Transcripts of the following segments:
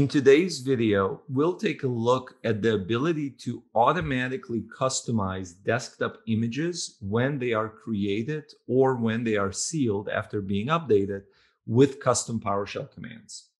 In today's video, we'll take a look at the ability to automatically customize desktop images when they are created or when they are sealed after being updated with custom PowerShell commands.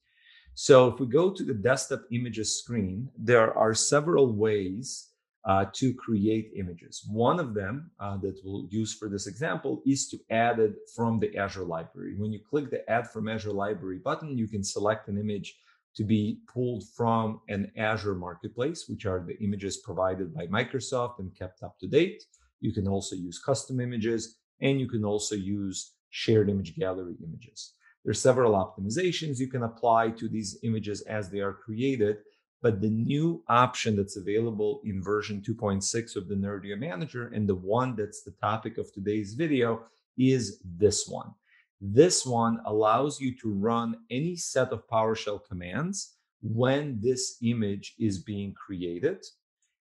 So if we go to the desktop images screen, there are several ways uh, to create images. One of them uh, that we'll use for this example is to add it from the Azure library. When you click the add from Azure library button, you can select an image to be pulled from an Azure marketplace, which are the images provided by Microsoft and kept up to date. You can also use custom images and you can also use shared image gallery images. There are several optimizations you can apply to these images as they are created, but the new option that's available in version 2.6 of the Nerdio Manager and the one that's the topic of today's video is this one. This one allows you to run any set of PowerShell commands when this image is being created.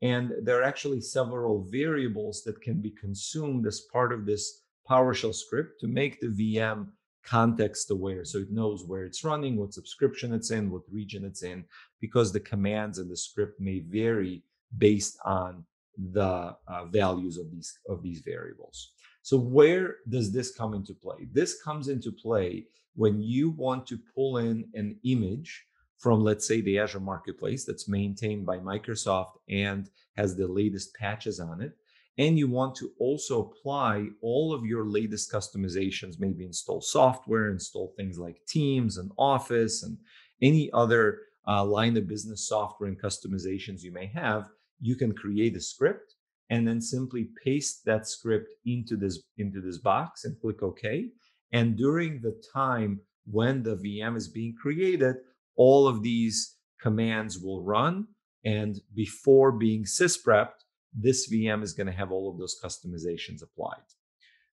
And there are actually several variables that can be consumed as part of this PowerShell script to make the VM context aware. So it knows where it's running, what subscription it's in, what region it's in, because the commands in the script may vary based on the uh, values of these of these variables. So where does this come into play? This comes into play when you want to pull in an image from, let's say, the Azure Marketplace that's maintained by Microsoft and has the latest patches on it. And you want to also apply all of your latest customizations, maybe install software, install things like Teams and Office and any other uh, line of business software and customizations you may have. You can create a script and then simply paste that script into this into this box and click OK. And during the time when the VM is being created, all of these commands will run. And before being sysprepped, this VM is going to have all of those customizations applied.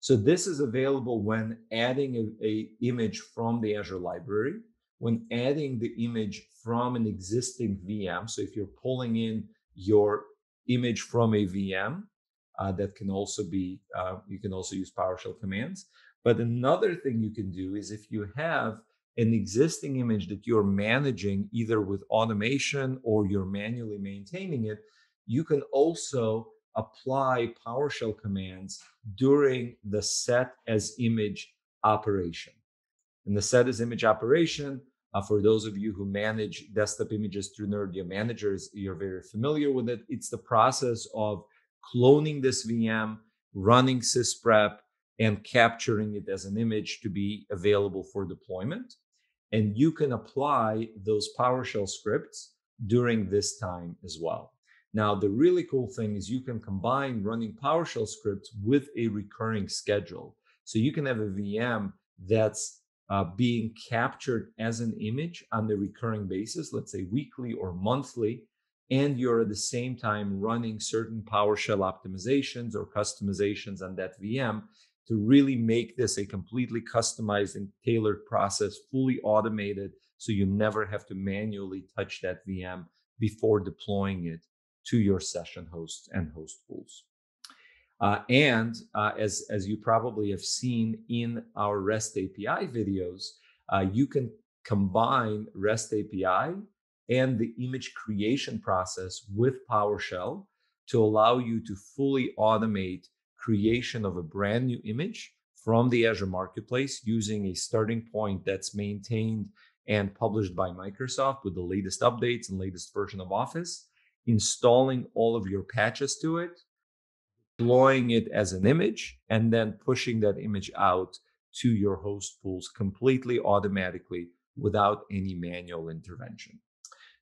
So this is available when adding a, a image from the Azure library, when adding the image from an existing VM. So if you're pulling in your image from a VM uh, that can also be, uh, you can also use PowerShell commands. But another thing you can do is if you have an existing image that you're managing either with automation or you're manually maintaining it, you can also apply PowerShell commands during the set as image operation. And the set as image operation, uh, for those of you who manage desktop images through Nerdia managers, you're very familiar with it. It's the process of cloning this VM, running sysprep, and capturing it as an image to be available for deployment. And you can apply those PowerShell scripts during this time as well. Now, the really cool thing is you can combine running PowerShell scripts with a recurring schedule. So you can have a VM that's uh, being captured as an image on the recurring basis, let's say weekly or monthly, and you're at the same time running certain PowerShell optimizations or customizations on that VM to really make this a completely customized and tailored process, fully automated, so you never have to manually touch that VM before deploying it to your session hosts and host pools. Uh, and uh, as, as you probably have seen in our REST API videos, uh, you can combine REST API and the image creation process with PowerShell to allow you to fully automate creation of a brand new image from the Azure Marketplace using a starting point that's maintained and published by Microsoft with the latest updates and latest version of Office, installing all of your patches to it, deploying it as an image, and then pushing that image out to your host pools completely automatically without any manual intervention.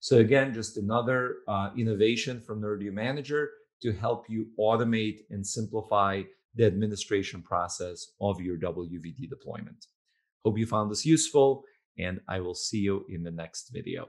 So again, just another uh, innovation from NerdView Manager to help you automate and simplify the administration process of your WVD deployment. Hope you found this useful, and I will see you in the next video.